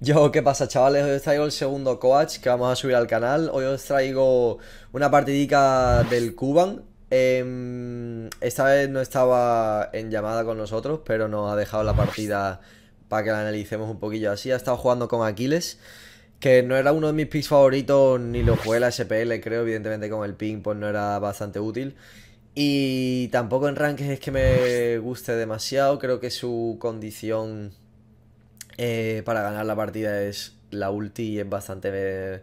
Yo, ¿qué pasa chavales? Hoy os traigo el segundo coach que vamos a subir al canal Hoy os traigo una partidica del Cuban em, Esta vez no estaba en llamada con nosotros Pero nos ha dejado la partida para que la analicemos un poquillo así Ha estado jugando con Aquiles Que no era uno de mis picks favoritos Ni lo fue la SPL, creo, evidentemente con el ping Pues no era bastante útil Y tampoco en rankings es que me guste demasiado Creo que su condición eh, para ganar la partida es la ulti y es bastante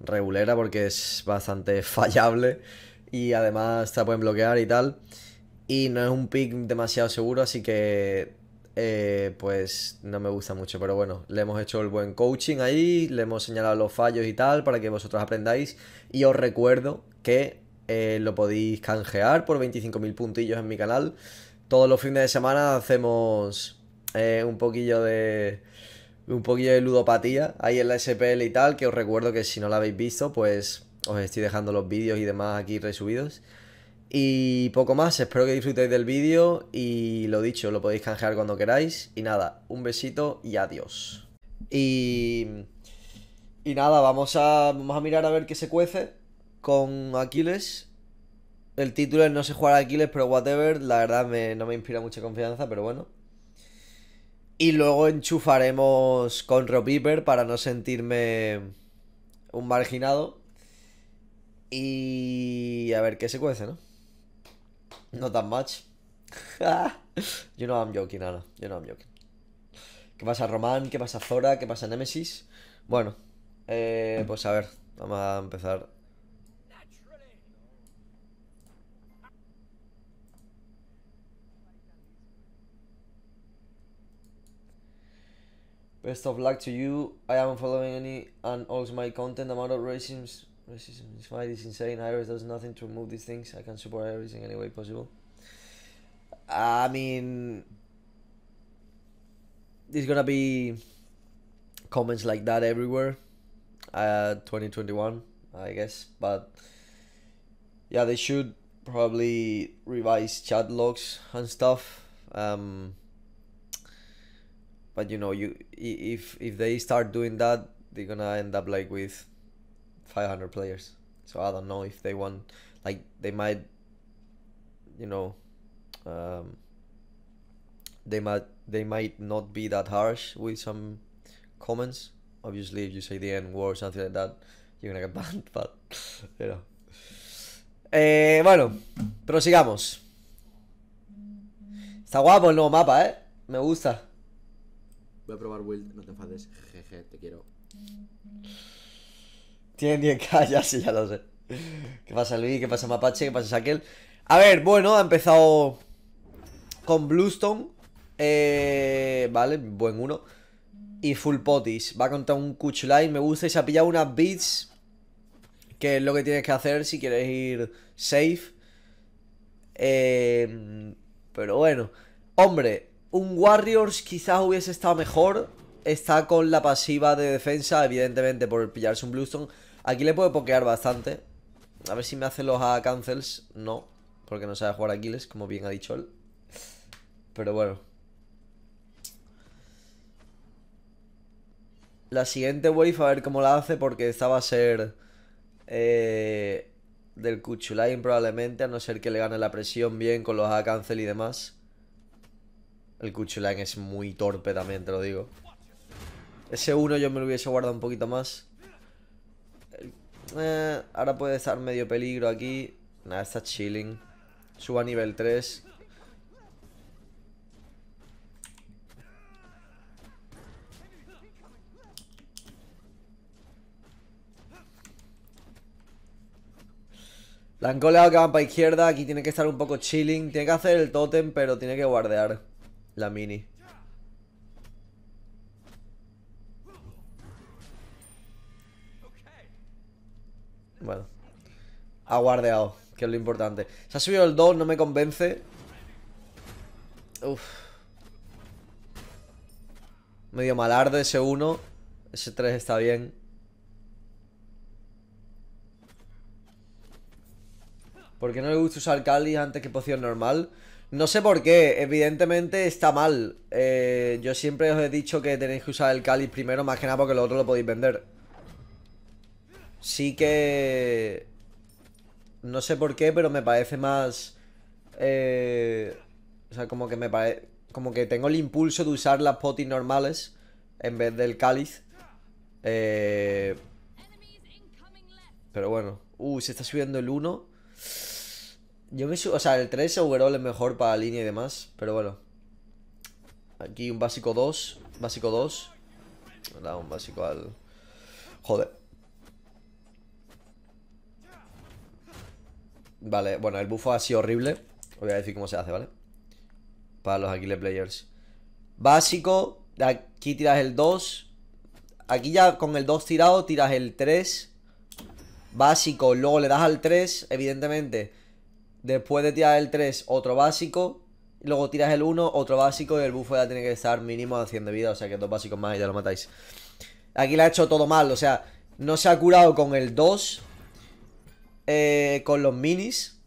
regulera porque es bastante fallable y además te pueden bloquear y tal. Y no es un pick demasiado seguro, así que eh, pues no me gusta mucho. Pero bueno, le hemos hecho el buen coaching ahí, le hemos señalado los fallos y tal para que vosotros aprendáis. Y os recuerdo que eh, lo podéis canjear por 25.000 puntillos en mi canal. Todos los fines de semana hacemos eh, un poquillo de un poquillo de ludopatía ahí en la SPL y tal, que os recuerdo que si no la habéis visto, pues os estoy dejando los vídeos y demás aquí resubidos. Y poco más, espero que disfrutéis del vídeo y lo dicho, lo podéis canjear cuando queráis. Y nada, un besito y adiós. Y, y nada, vamos a, vamos a mirar a ver qué se cuece con Aquiles. El título es No se jugar a Aquiles, pero whatever, la verdad me, no me inspira mucha confianza, pero bueno. Y luego enchufaremos con Rob para no sentirme un marginado. Y a ver qué se cuece, ¿no? No tan much. you know I'm joking, Ana. You know I'm joking. ¿Qué pasa, Román? ¿Qué pasa, Zora? ¿Qué pasa, Nemesis? Bueno, eh, pues a ver, vamos a empezar Best of luck to you. I am following any and also my content. amount of racism, racism is why it's insane. Iris does nothing to remove these things. I can support Iris in any way possible. I mean, there's gonna be comments like that everywhere. Uh, 2021, I guess. But yeah, they should probably revise chat logs and stuff. Um, but you know you if if they start doing that they're gonna end up like with 500 players so i don't know if they want like they might you know um, they might they might not be that harsh with some comments obviously if you say the n word or something like that you're gonna get banned but you know eh, bueno prosigamos está guapo el nuevo mapa eh me gusta Voy a probar Wild, no te enfades. Jeje, te quiero. Tienen 10k, ya sí, ya lo sé. ¿Qué pasa, Luis? ¿Qué pasa, Mapache? ¿Qué pasa, Saquel? A ver, bueno, ha empezado con Bluestone. Eh, vale, buen uno. Y Full Potis. Va a contar un Cuchulain Me gusta y se ha pillado unas beats. Que es lo que tienes que hacer si quieres ir safe. Eh, pero bueno. Hombre, un Warriors quizás hubiese estado mejor. Está con la pasiva de defensa, evidentemente, por pillarse un Bluestone. Aquí le puedo pokear bastante. A ver si me hace los A cancels. No, porque no sabe jugar Aquiles, como bien ha dicho él. Pero bueno. La siguiente wave, a ver cómo la hace, porque esta va a ser eh, del Cuchulain probablemente, a no ser que le gane la presión bien con los A cancel y demás. El Kuchulain es muy torpe también, te lo digo. Ese 1 yo me lo hubiese guardado un poquito más. Eh, ahora puede estar medio peligro aquí. Nada, está chilling. Suba a nivel 3. La han que van para izquierda. Aquí tiene que estar un poco chilling. Tiene que hacer el totem pero tiene que guardear. La mini. Bueno. Ha guardeado, que es lo importante. Se ha subido el 2, no me convence. Uff Medio malardo ese 1. Ese 3 está bien. ¿Por qué no le gusta usar Cali antes que poción normal? No sé por qué, evidentemente está mal. Eh, yo siempre os he dicho que tenéis que usar el cáliz primero, más que nada porque lo otro lo podéis vender. Sí que... No sé por qué, pero me parece más... Eh... O sea, como que me parece... Como que tengo el impulso de usar las potis normales en vez del cáliz. Eh... Pero bueno. Uh, se está subiendo el 1. Yo me O sea, el 3 overall es mejor para línea y demás, pero bueno. Aquí un básico 2. Básico 2. Da un básico al. Joder. Vale, bueno, el bufo ha sido horrible. voy a decir cómo se hace, ¿vale? Para los Aquile Players. Básico. Aquí tiras el 2. Aquí ya con el 2 tirado tiras el 3. Básico. Luego le das al 3. Evidentemente Después de tirar el 3, otro básico. Luego tiras el 1, otro básico. Y el buffo ya tiene que estar mínimo a 100 de vida. O sea que dos básicos más y ya lo matáis. Aquí la ha hecho todo mal. O sea, no se ha curado con el 2. Eh, con los minis.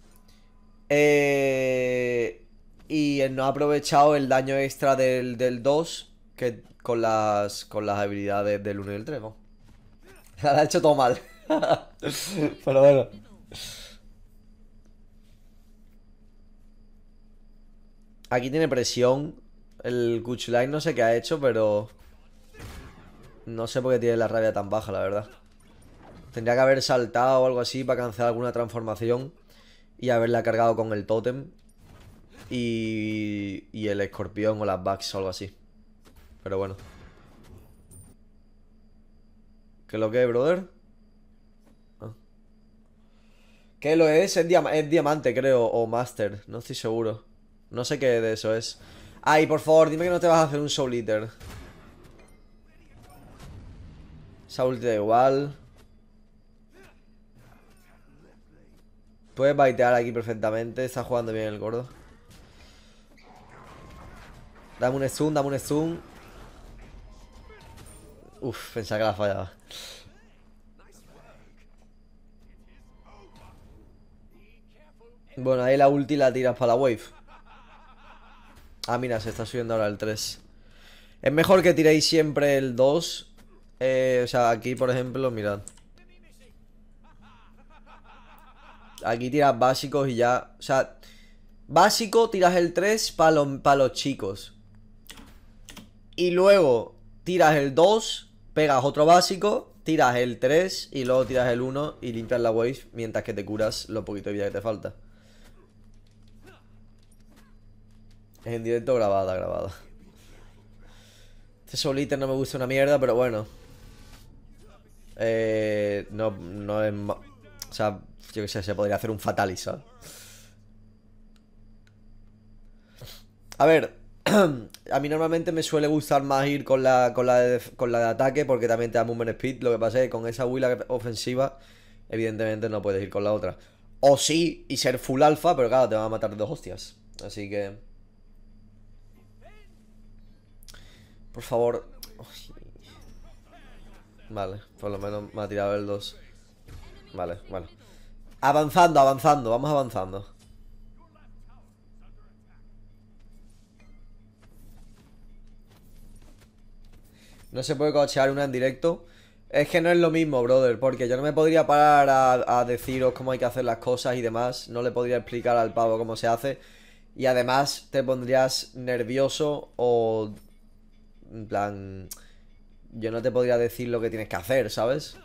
Eh, y no ha aprovechado el daño extra del, 2. Que con las, con las habilidades del 1 y del 3. ¿no? La ha hecho todo mal. Pero bueno. Aquí tiene presión. El Kuchulain no sé qué ha hecho, pero... No sé por qué tiene la rabia tan baja, la verdad. Tendría que haber saltado o algo así para alcanzar alguna transformación. Y haberla cargado con el tótem. Y, y el escorpión o las bugs o algo así. Pero bueno. ¿Qué es lo que es, brother? Ah. ¿Qué lo es? Es, es diamante, creo. O master. No estoy seguro. No sé qué de eso es. Ay, por favor, dime que no te vas a hacer un Soul Eater. Esa ulti da igual. Puedes baitear aquí perfectamente. Está jugando bien el gordo. Dame un stun, dame un stun. Uf, pensaba que la fallaba. Bueno, ahí la ulti la tiras para la wave. Ah, mira, se está subiendo ahora el 3. Es mejor que tiréis siempre el 2. Eh, o sea, aquí, por ejemplo, mirad. Aquí tiras básicos y ya... O sea, básico tiras el 3 para los, los chicos. Y luego tiras el 2, pegas otro básico, tiras el 3 y luego tiras el 1 y limpias la wave mientras que te curas lo poquito de vida que te falta. En directo grabada, grabada. Este solita no me gusta una mierda, pero bueno. Eh, no, no es... O sea, yo qué sé, se podría hacer un Fatalis, A ver, a mí normalmente me suele gustar más ir con la, con la, de, con la de ataque porque también te da movement speed. Lo que pasa es que con esa huila ofensiva, evidentemente no puedes ir con la otra. O sí, y ser full alfa, pero claro, te va a matar dos hostias. Así que... Por favor. Vale, por lo menos me ha tirado el 2. Vale, bueno. Avanzando, avanzando, vamos avanzando. No se puede cochear una en directo. Es que no es lo mismo, brother, porque yo no me podría parar a, a, deciros cómo hay que hacer las cosas y demás. No le podría explicar al pavo cómo se hace. Y además te pondrías nervioso o en plan, yo no te podría decir lo que tienes que hacer, ¿sabes?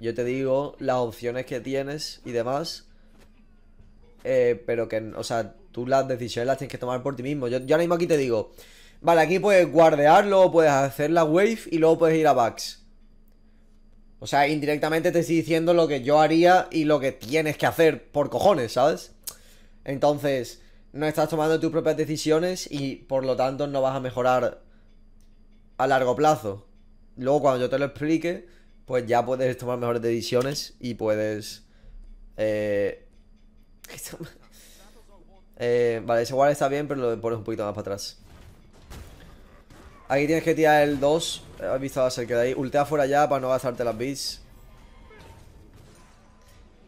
Yo te digo las opciones que tienes y demás. Eh, pero que, o sea, tú las decisiones las tienes que tomar por ti mismo. Yo, yo ahora mismo aquí te digo, vale, aquí puedes guardear, luego puedes hacer la wave y luego puedes ir a Vax. O sea, indirectamente te estoy diciendo lo que yo haría y lo que tienes que hacer por cojones, ¿sabes? Entonces, no estás tomando tus propias decisiones y por lo tanto no vas a mejorar a largo plazo. Luego cuando yo te lo explique, pues ya puedes tomar mejores decisiones y puedes... Eh... eh, vale, ese guard está bien, pero lo pones un poquito más para atrás. Aquí tienes que tirar el 2. Has visto a ser que de ahí. Ultea fuera ya para no gastarte las bits.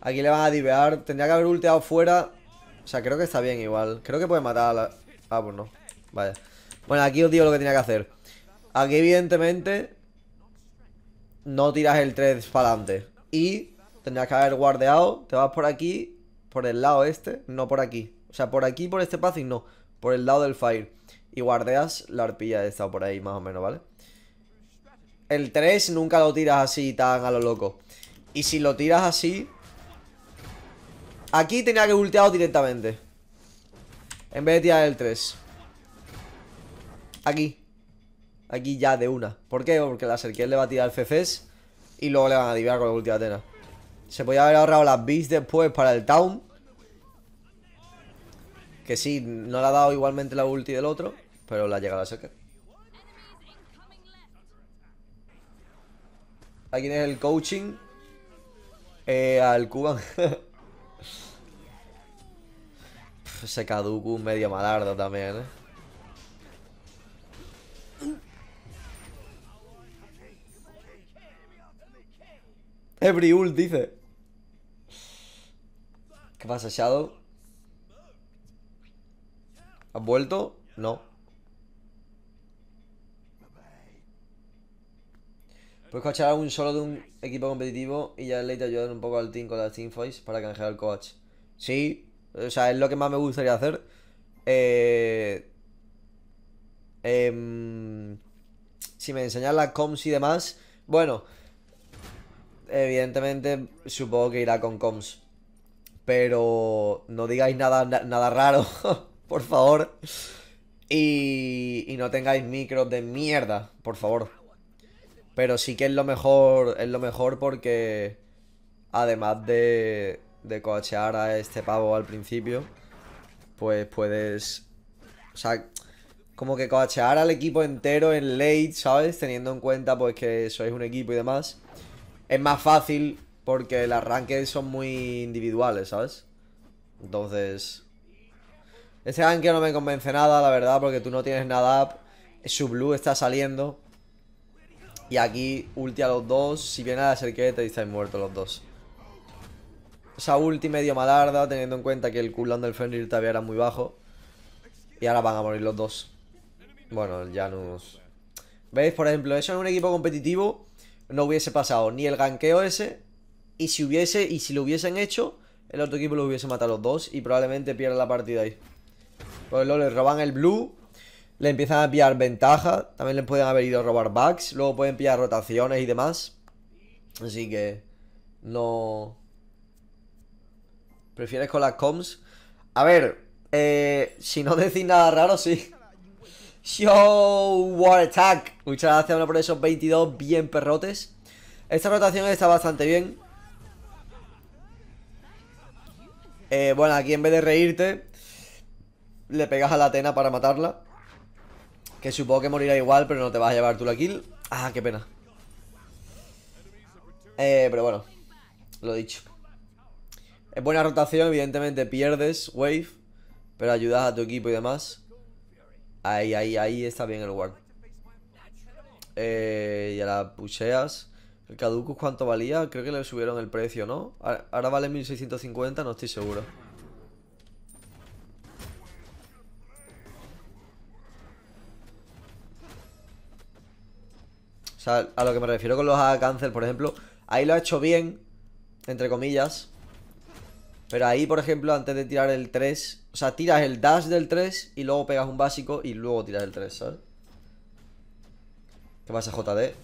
Aquí le van a divear. Tendría que haber ulteado fuera. O sea, creo que está bien igual. Creo que puede matar a la... Ah, pues no. Vale. Bueno, aquí os digo lo que tenía que hacer. Aquí evidentemente no tiras el 3 para adelante. Y tendrías que haber guardeado, te vas por aquí, por el lado este, no por aquí. O sea, por aquí, por este Y no. Por el lado del fire. Y guardeas la arpilla de esta por ahí, más o menos, ¿vale? El 3 nunca lo tiras así tan a lo loco. Y si lo tiras así... Aquí tenía que volteado directamente. En vez de tirar el 3. Aquí. Aquí ya de una ¿Por qué? Porque la Serquiel le va a tirar el CCs Y luego le van a adivinar con la ulti Atena Se podía haber ahorrado las bis después para el Town Que sí, no le ha dado igualmente la ulti del otro Pero la ha llegado a Serquiel. Aquí tienes el coaching eh, Al Cuban Se caduco un medio malardo también, eh Every ult dice. ¿Qué pasa, Shadow? ¿Has vuelto? No. Puedes coachar a un solo de un equipo competitivo y ya leite ayudar un poco al team con las teamfights para canjear el coach. Sí, o sea, es lo que más me gustaría hacer. Eh, eh, si me enseñas las comms y demás, bueno, evidentemente, supongo que irá con comms. Pero no digáis nada, nada raro, por favor. Y, y no tengáis micros de mierda, por favor. Pero sí que es lo mejor, es lo mejor porque además de, de coachear a este pavo al principio, pues puedes... O sea, como que coachear al equipo entero en late, ¿sabes? Teniendo en cuenta pues que sois un equipo y demás es más fácil porque los rankings son muy individuales, ¿sabes? Entonces... Este gank no me convence nada, la verdad, porque tú no tienes nada up. Su blue está saliendo. Y aquí ulti a los dos. Si viene a la serqueta y estáis muertos los dos. Esa ulti medio malarda, teniendo en cuenta que el cooldown del Fenrir todavía era muy bajo. Y ahora van a morir los dos. Bueno, el Janus... ¿Veis? Por ejemplo, eso en un equipo competitivo no hubiese pasado ni el ganqueo ese. Y si hubiese, y si lo hubiesen hecho, el otro equipo lo hubiese matado a los dos. Y probablemente pierda la partida ahí. Pues luego le roban el blue. Le empiezan a pillar ventaja. También le pueden haber ido a robar bugs Luego pueden pillar rotaciones y demás. Así que. No. ¿Prefieres con las comms? A ver. Eh, si no decís nada raro, sí. Yo, War Attack. Muchas gracias, uno por esos 22 bien perrotes. Esta rotación está bastante bien. Eh, bueno, aquí en vez de reírte, le pegas a la Atena para matarla. Que supongo que morirá igual, pero no te vas a llevar tú la kill. Ah, qué pena. Eh, pero bueno, lo dicho. Es buena rotación, evidentemente pierdes Wave, pero ayudas a tu equipo y demás. Ahí, ahí, ahí está bien el lugar. Eh, y ahora la pucheas. El caducus, ¿cuánto valía? Creo que le subieron el precio, ¿no? Ahora vale 1650, no estoy seguro. O sea, a lo que me refiero con los a cancel por ejemplo, ahí lo ha hecho bien, entre comillas. Pero ahí, por ejemplo, antes de tirar el 3, o sea, tiras el dash del 3 y luego pegas un básico y luego tiras el 3, ¿sabes? ¿Qué pasa, JD?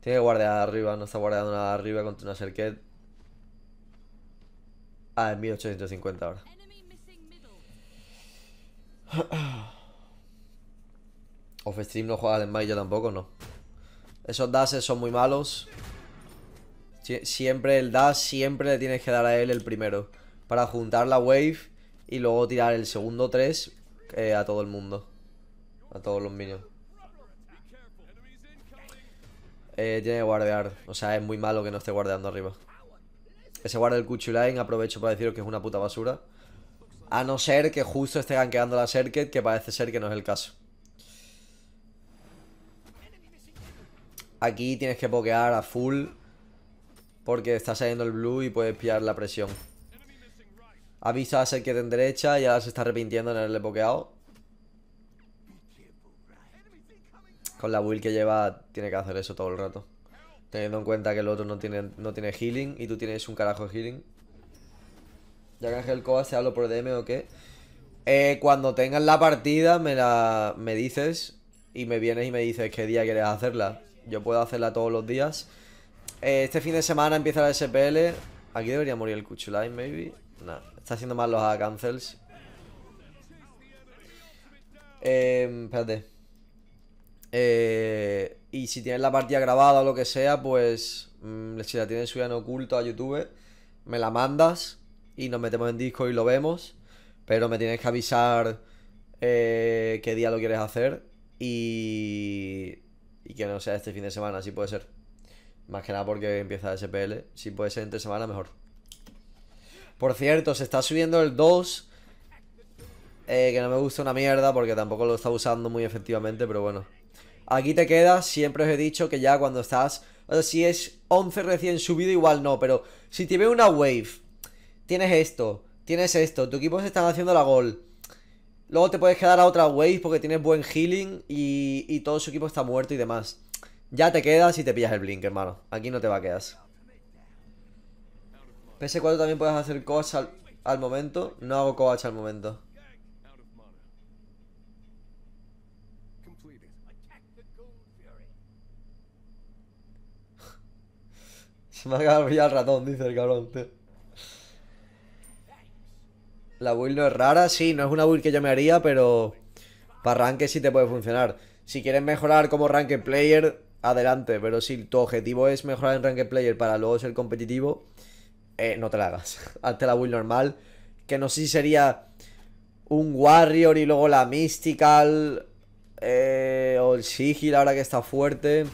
Tiene que guardar arriba, no está guardando nada arriba contra una Serket. Ah, es 1850 ahora. Off stream no juega al Smite tampoco, no. Esos dashes son muy malos. siempre el dash, siempre le tienes que dar a él el primero para juntar la wave y luego tirar el segundo 3 eh, a todo el mundo. A todos los minions. Eh, tiene que guardear. O sea, es muy malo que no esté guardeando arriba. Ese se guarde el Cuchulain. Aprovecho para deciros que es una puta basura. A no ser que justo esté gankeando la circuit que parece ser que no es el caso. Aquí tienes que pokear a full. Porque está saliendo el blue y puedes pillar la presión. Avisa a ser que te derecha y ya se está arrepintiendo en haberle pokeado. Con la will que lleva, tiene que hacer eso todo el rato. Teniendo en cuenta que el otro no tiene, no tiene healing y tú tienes un carajo de healing. Ya que Ángel Coa se hablo por DM o qué. Eh, cuando tengas la partida me la me dices y me vienes y me dices qué día quieres hacerla. Yo puedo hacerla todos los días. Eh, este fin de semana empieza la SPL. Aquí debería morir el Cuchulain, maybe. Nah. Está haciendo mal los cancels. Eh, em, espérate. Eh, y si tienes la partida grabada o lo que sea, pues mm, si la tienes subida en oculto a YouTube, me la mandas y nos metemos en disco y lo vemos. Pero me tienes que avisar eh, qué día lo quieres hacer y, y que no sea este fin de semana, si puede ser. Más que nada porque empieza SPL. Si puede ser entre semana, mejor. Por cierto, se está subiendo el 2. Eh, que no me gusta una mierda porque tampoco lo está usando muy efectivamente, pero bueno. Aquí te quedas, siempre os he dicho que ya cuando estás... si es 11 recién subido, igual no, pero si te ve una wave, tienes esto, tienes esto, tu equipo se está haciendo la gol. Luego te puedes quedar a otra wave porque tienes buen healing y, y todo su equipo está muerto y demás. Ya te quedas y te pillas el blink, hermano. Aquí no te va a quedar. PS4 también puedes hacer coach al, momento. No hago coach al momento. Se me ha el ratón, dice el cabrón, La build no es rara, sí, no es una build que yo me haría, pero para ranque sí te puede funcionar. Si quieres mejorar como ranked player, adelante, pero si tu objetivo es mejorar en ranked player para luego ser competitivo, eh, no te la hagas. Hazte la build normal. Que no sé si sería un Warrior y luego la Mystical. Eh, o el Sigil ahora que está fuerte.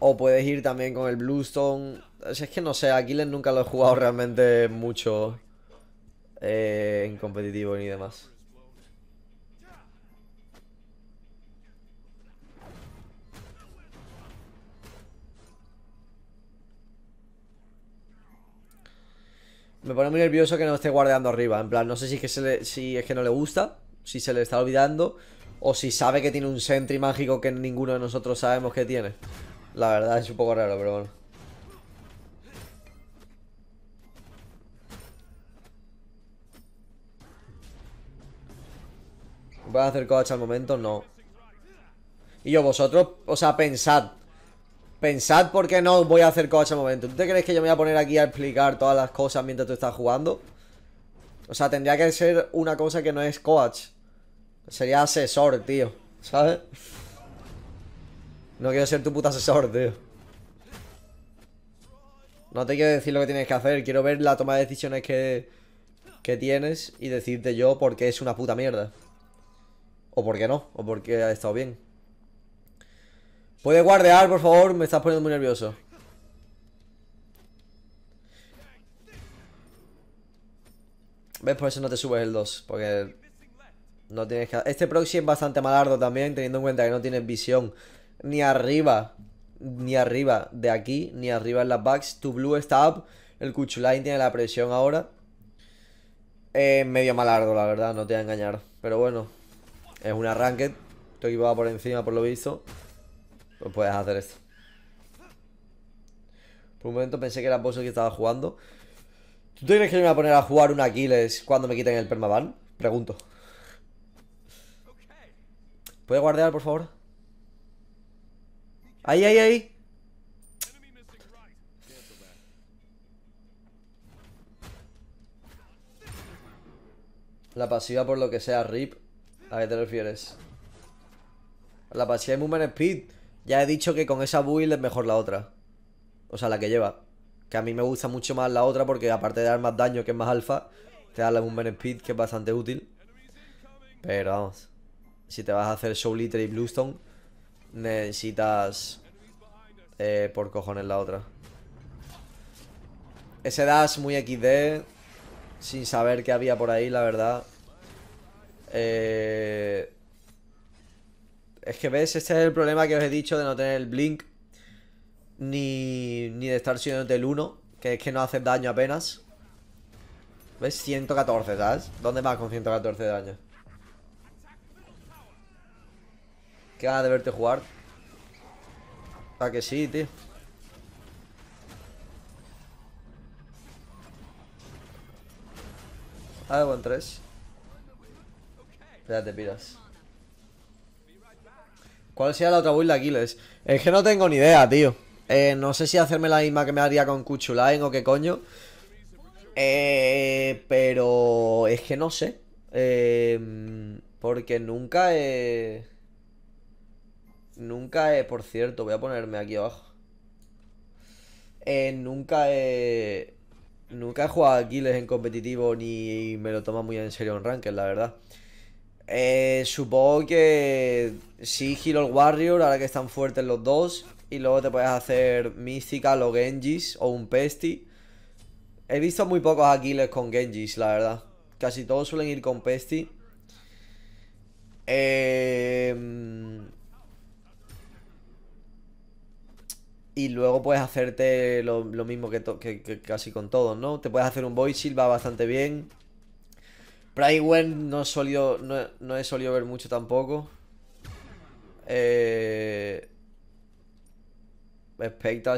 O puedes ir también con el Bluestone. es que no sé, Aquiles nunca lo he jugado realmente mucho eh, en competitivo ni demás. Me pone muy nervioso que no esté guardeando arriba. En plan, no sé si es que, no le gusta, si se le está olvidando, o si sabe que tiene un sentry mágico que ninguno de nosotros sabemos que tiene. La verdad es un poco raro, pero bueno. a hacer coach al momento? No. Y yo, vosotros, o sea, pensad. Pensad por qué no voy a hacer coach al momento. ¿Tú te crees que yo me voy a poner aquí a explicar todas las cosas mientras tú estás jugando? O sea, tendría que ser una cosa que no es coach. Sería asesor, tío. ¿Sabes? No quiero ser tu puta asesor, tío. No te quiero decir lo que tienes que hacer. Quiero ver la toma de decisiones que, que tienes y decirte yo por qué es una puta mierda. O por qué no. O por qué ha estado bien. ¿Puede guardear, por favor? Me estás poniendo muy nervioso. ¿Ves? Por eso no te subes el 2. Porque no tienes que... Este proxy es bastante malardo también, teniendo en cuenta que no tienes visión ni arriba, ni arriba de aquí, ni arriba en las backs. Tu blue está up. El Cuchulain tiene la presión ahora. Eh, medio malardo, la verdad, no te voy a engañar. Pero bueno, es un arranque. Te equipo por encima, por lo visto. Pues puedes hacer esto. Por un momento pensé que era el que estaba jugando. ¿Tú tienes crees que me voy a poner a jugar un Aquiles cuando me quiten el permaban? Pregunto. puedes guardar por favor? ¡Ahí, ahí, ahí! La pasiva por lo que sea, RIP. ¿A qué te refieres? La pasiva de Movement Speed. Ya he dicho que con esa build es mejor la otra. O sea, la que lleva. Que a mí me gusta mucho más la otra porque aparte de dar más daño, que es más alfa, te da un buen speed que es bastante útil. Pero vamos, si te vas a hacer Soul Eater y Bluestone, necesitas eh, por cojones la otra. Ese dash muy XD, sin saber qué había por ahí, la verdad. Eh, es que ves, este es el problema que os he dicho de no tener el blink. Ni, ni de estar siendo el 1. Que es que no hace daño apenas. ¿Ves? 114, ¿sabes? ¿Dónde vas con 114 de daño? Qué ganas de verte jugar. sea que sí, tío? Ah, buen 3. Espérate, piras. ¿Cuál sea la otra build de Aquiles? Es que no tengo ni idea, tío. Eh, no sé si hacerme la misma que me haría con Kuchulain o qué coño. Eh, pero es que no sé. Eh, porque nunca he... Nunca he... Por cierto, voy a ponerme aquí abajo. nunca he... Nunca he jugado a Aquiles en competitivo ni me lo toma muy en serio en ranked, la verdad. Eh, supongo que sí, el Warrior, ahora que están fuertes los dos. Y luego te puedes hacer Mística o Genjis o un Pesti. He visto muy pocos Aquiles con Genjis, la verdad. Casi todos suelen ir con Pesti. Em, y luego puedes hacerte lo, mismo que, casi con todos, ¿no? Te puedes hacer un Void Shield, va bastante bien. Prywen no, solido, no, he solido ver mucho tampoco. Eh...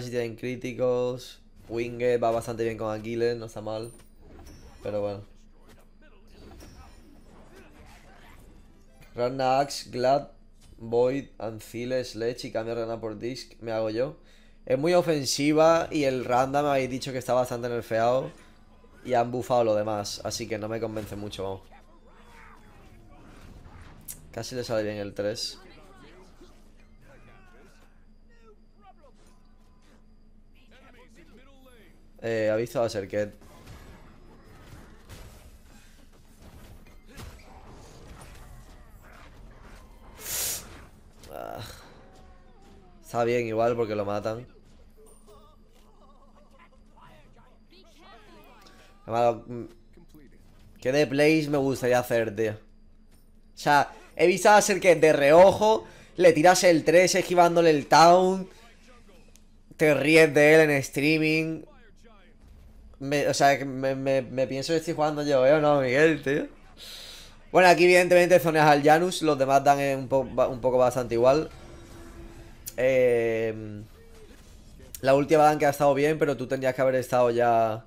si tienen críticos. Winget va bastante bien con Aquiles, no está mal. Pero bueno. Rana Axe, Glad, Void, Ancile, Sledge y cambio Rana por Disc, me hago yo. Es muy ofensiva y el Randa me habéis dicho que está bastante nerfeado. Y han bufado lo demás, así que no me convence mucho, vamos. Casi le sale bien el 3. Eh, aviso a Serket. Ah. Está bien igual porque lo matan. Mm, ¿Qué de Blaze me gustaría hacer, tío? O sea, he visto hacer que de reojo le tiras el 3 esquivándole el town. Te ríes de él en streaming. o sea, me, me, pienso que estoy jugando yo, ¿eh? ¿O no, Miguel, tío? Bueno, aquí evidentemente zonas al Janus. Los demás dan un, poco bastante igual. Eh, la última dan que ha estado bien, pero tú tendrías que haber estado ya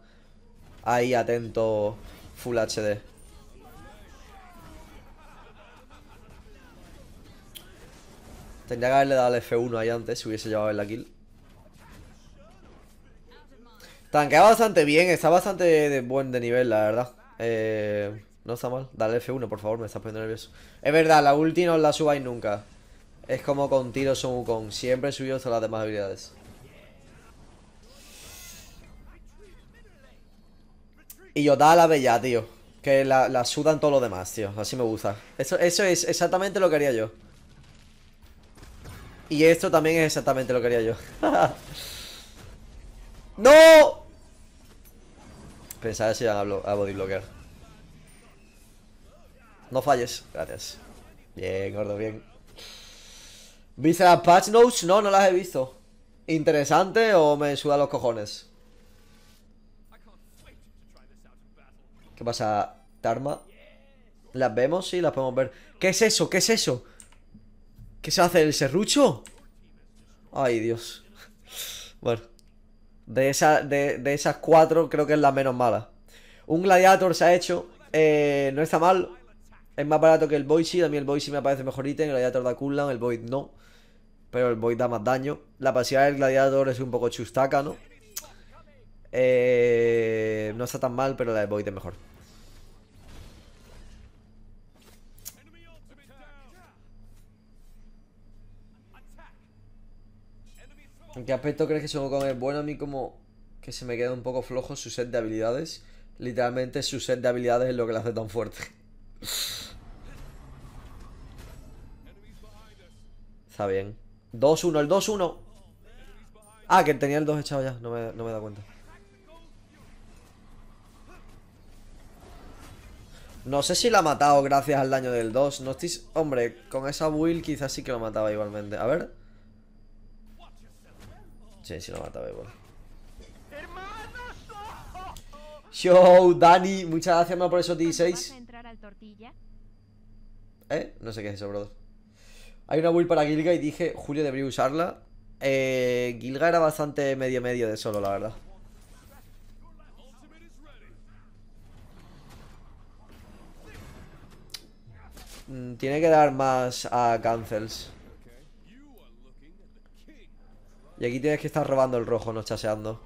ahí atento Full HD. Tendría que haberle dado el F1 ahí antes si hubiese llevado el kill. Tanquea bastante bien, está bastante buen de nivel, la verdad. Eh, no está mal. Dale F1, por favor, me estás poniendo nervioso. Es verdad, la ulti no la subáis nunca. Es como con tiros, Son con Siempre subidos hasta las demás habilidades. Y yo, la bella, tío. Que la, sudan todos los demás, tío. Así me gusta. Eso, es exactamente lo que haría yo. Y esto también es exactamente lo que haría yo. ¡No! Pensaba si iban a, a No falles. Gracias. Bien, gordo, bien. ¿Viste las patch notes? No, no las he visto. ¿Interesante o me suda los cojones? ¿Qué pasa, Tarma? ¿Las vemos? Sí, las podemos ver ¿Qué es eso? ¿Qué es eso? ¿Qué se hace? ¿El serrucho? Ay, Dios Bueno de, esa, de, esas cuatro creo que es la menos mala Un gladiator se ha hecho eh, No está mal Es más barato que el Boise A mí el Boise me parece mejor ítem El gladiator da cooldown, el Void no Pero el Void da más daño La pasividad del gladiator es un poco chustaca, ¿no? Eh, no está tan mal, pero la de Void es mejor. ¿En qué aspecto crees que Son con es bueno? A mí como que se me queda un poco flojo su set de habilidades. Literalmente su set de habilidades es lo que le hace tan fuerte. Está bien. 2-1, el 2-1. Ah, que tenía el 2 echado ya. No me, no me cuenta. No sé si la ha matado gracias al daño del 2. No estoy... Hombre, con esa build quizás sí que lo mataba igualmente. A ver. Sí, sí lo mataba igual. Show, Dani. Muchas gracias más por t 16. ¿Eh? No sé qué es eso, brother. Hay una build para Gilga y dije, Julio debería usarla. Eh, Gilga era bastante medio-medio de solo, la verdad. Mm, tiene que dar más a cancels. Y aquí tienes que estar robando el rojo, no chaseando.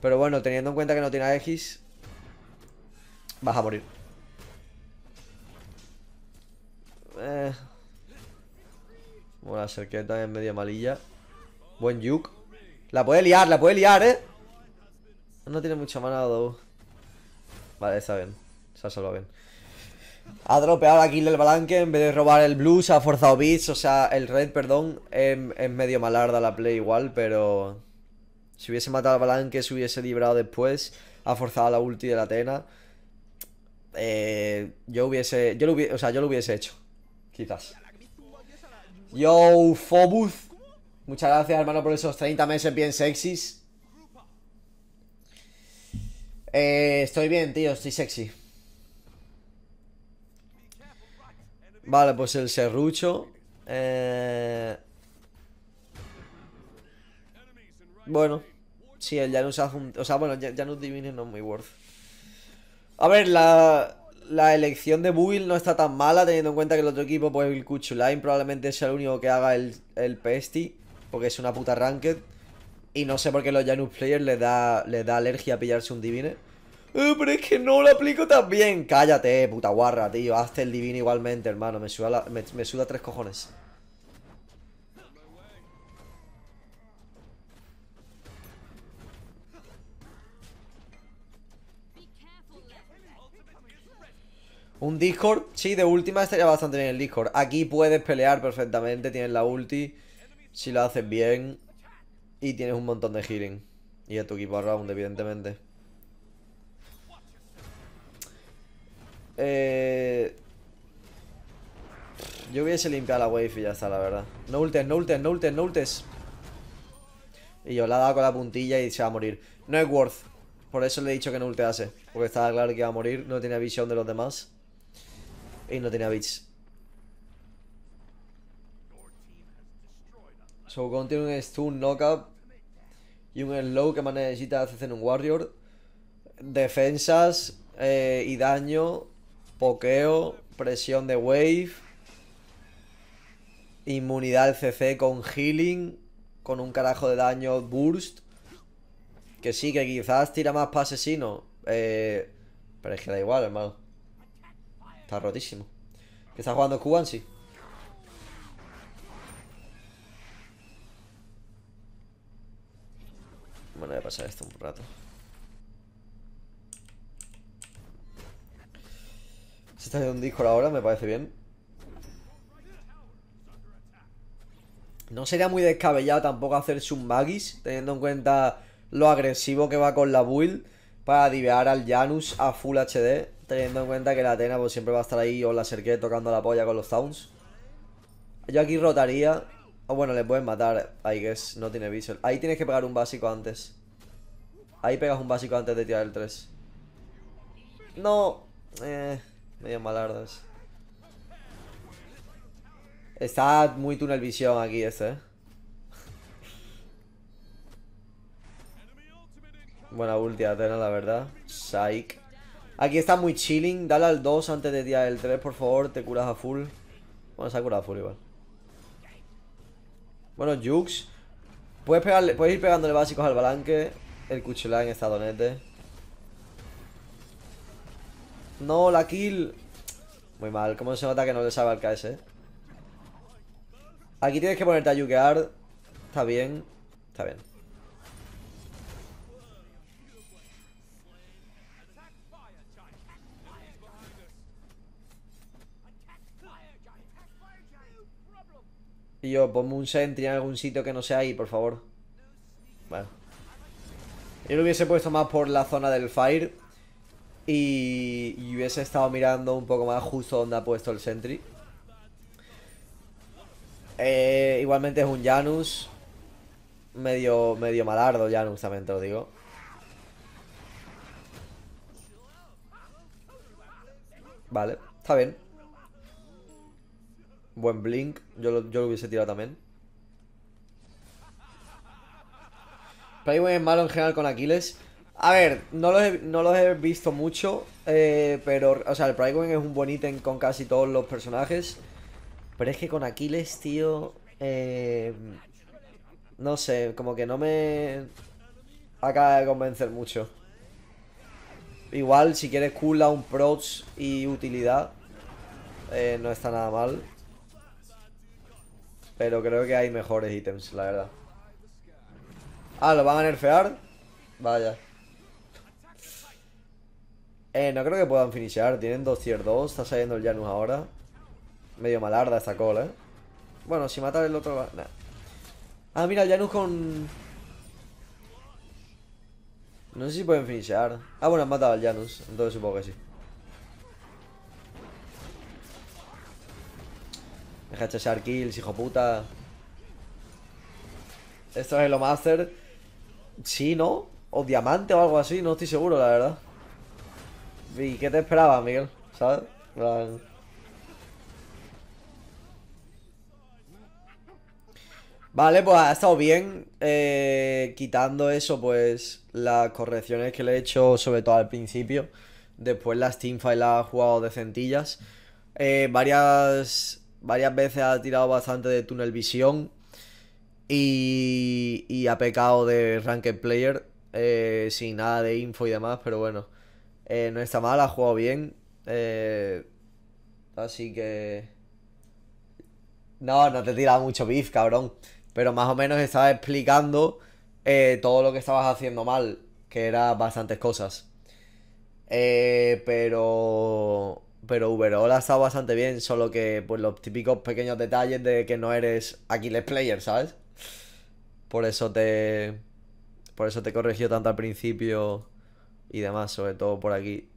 Pero bueno, teniendo en cuenta que no tiene a X, vas a morir. Eh. Bueno, la cerqueta es medio malilla. Buen Yuk. La puede liar, la puede liar, ¿eh? No tiene mucha mana, Dou. Vale, está bien. Se ha salvado bien. Ha dropeado la kill del Balanque, en vez de robar el blue se ha forzado bits, o sea, el red, perdón, es, medio malarda la play igual, pero... Si hubiese matado al Balanque, se hubiese librado después, ha forzado la ulti de la Atena. Eh, yo hubiese, yo lo hubiese, o sea, yo lo hubiese hecho, quizás. Yo, Fobuz muchas gracias hermano por esos 30 meses bien sexys. Eh, estoy bien, tío, estoy sexy. Vale, pues el serrucho. Eh, bueno. Sí, el Janus hace O sea, bueno, Janus Divine no es muy worth. A ver, la... La elección de build no está tan mala, teniendo en cuenta que el otro equipo, pues el Cuchulain probablemente sea el único que haga el, el Pesti, porque es una puta ranked. Y no sé por qué los Janus Players le da, le da alergia a pillarse un Divine. Eh, pero es que no lo aplico tan bien. Cállate, puta guarra, tío. Hazte el divino igualmente, hermano. Me suda, me, tres cojones. Un Discord, sí, de última estaría bastante bien el Discord Aquí puedes pelear perfectamente, tienes la ulti Si lo haces bien Y tienes un montón de healing Y a tu equipo a round, evidentemente Eh... Yo hubiese limpiado la wave y ya está, la verdad. No ultes, no ultes, no ultes, no ultes. Y yo la he dado con la puntilla y se va a morir. No es worth. Por eso le he dicho que no ultease. Porque estaba claro que iba a morir. No tenía visión de los demás. Y no tenía bits. So, tiene un stun knockup. Y un slow que más necesita hacer en un warrior. Defensas eh, y daño Pokeo, presión de Wave, inmunidad al CC con Healing, con un carajo de daño Burst. Que sí, que quizás tira más para asesino Eh, pero es que da igual, hermano. Está rotísimo. ¿Qué está jugando Kubansi? Sí. Bueno, voy a pasar esto un rato. Se está haciendo un Discord ahora, me parece bien. No sería muy descabellado tampoco hacer Magis teniendo en cuenta lo agresivo que va con la build para divear al Janus a full HD, teniendo en cuenta que la Atena pues, siempre va a estar ahí o la Serqué tocando la polla con los Towns. Yo aquí rotaría, o bueno, le pueden matar, I es no tiene visual. Ahí tienes que pegar un básico antes. Ahí pegas un básico antes de tirar el 3. No, eh... Medio malardas Está muy túnel visión aquí este Buena ulti Atena, la verdad. Psych. Aquí está muy chilling. Dale al 2 antes de tirar el 3, por favor. Te curas a full. Bueno, se ha curado a full igual. Bueno, Jux. Puedes, pegarle, puedes ir pegándole básicos al balanque. El en está donete. No, la kill. Muy mal. ¿Cómo se nota que no le sabe al KS? Eh? Aquí tienes que ponerte a yukear. Está bien. Está bien. Y yo, ponme un sentry en algún sitio que no sea ahí, por favor. Bueno. Yo lo hubiese puesto más por la zona del fire. Y, hubiese estado mirando un poco más justo donde ha puesto el Sentry. Eh, igualmente es un Janus. Medio, medio malardo Janus, también te lo digo. Vale, está bien. Buen blink. Yo lo, yo lo hubiese tirado también. Playboy es malo en general con Aquiles. A ver, no los he, visto mucho, eh, pero, o sea, el Prygon es un buen ítem con casi todos los personajes. Pero es que con Aquiles, tío, eh, no sé, como que no me acaba de convencer mucho. Igual, si quieres cooldown, procs y utilidad, eh, no está nada mal. Pero creo que hay mejores ítems, la verdad. Ah, ¿lo van a nerfear? Vaya. Eh, no creo que puedan finishar. Tienen 2 tier 2. Está saliendo el Janus ahora. Medio malarda esta cola, ¿eh? Bueno, si matar el otro... Ah, mira, el Janus con... No sé si pueden finishar. Ah, bueno, han matado al Janus. Entonces supongo que sí. Deja echar kills, hijo puta. Esto es el Master. Sí, ¿no? O diamante o algo así. No estoy seguro, la verdad. ¿Y qué te esperaba, Miguel? ¿Sabes? Vale. pues ha estado bien eh, quitando eso, pues las correcciones que le he hecho, sobre todo al principio. Después las y las ha jugado de centillas. Eh, varias, varias veces ha tirado bastante de túnel visión. Y, y ha pecado de ranked player. Eh, sin nada de info y demás, pero bueno. Eh, no está mal, ha jugado bien. Eh, así que. No, no te tiraba mucho beef, cabrón. Pero más o menos estaba explicando eh, todo lo que estabas haciendo mal, que eran bastantes cosas. pero. Pero Uberola ha estado bastante bien, solo que pues los típicos pequeños detalles de que no eres Aquiles player, ¿sabes? Por eso te. Por eso te corrigió tanto al principio y demás, sobre todo por aquí.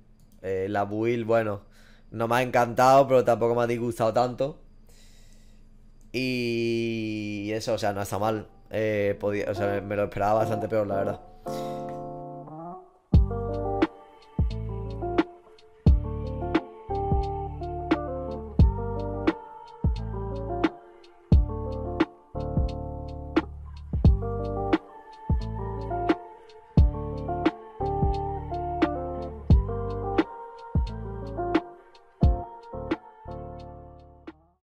Eh, la build, bueno, no me ha encantado, pero tampoco me ha disgustado tanto. Y eso, o sea, no está mal. Eh, podía, o sea, me lo esperaba bastante peor, la verdad.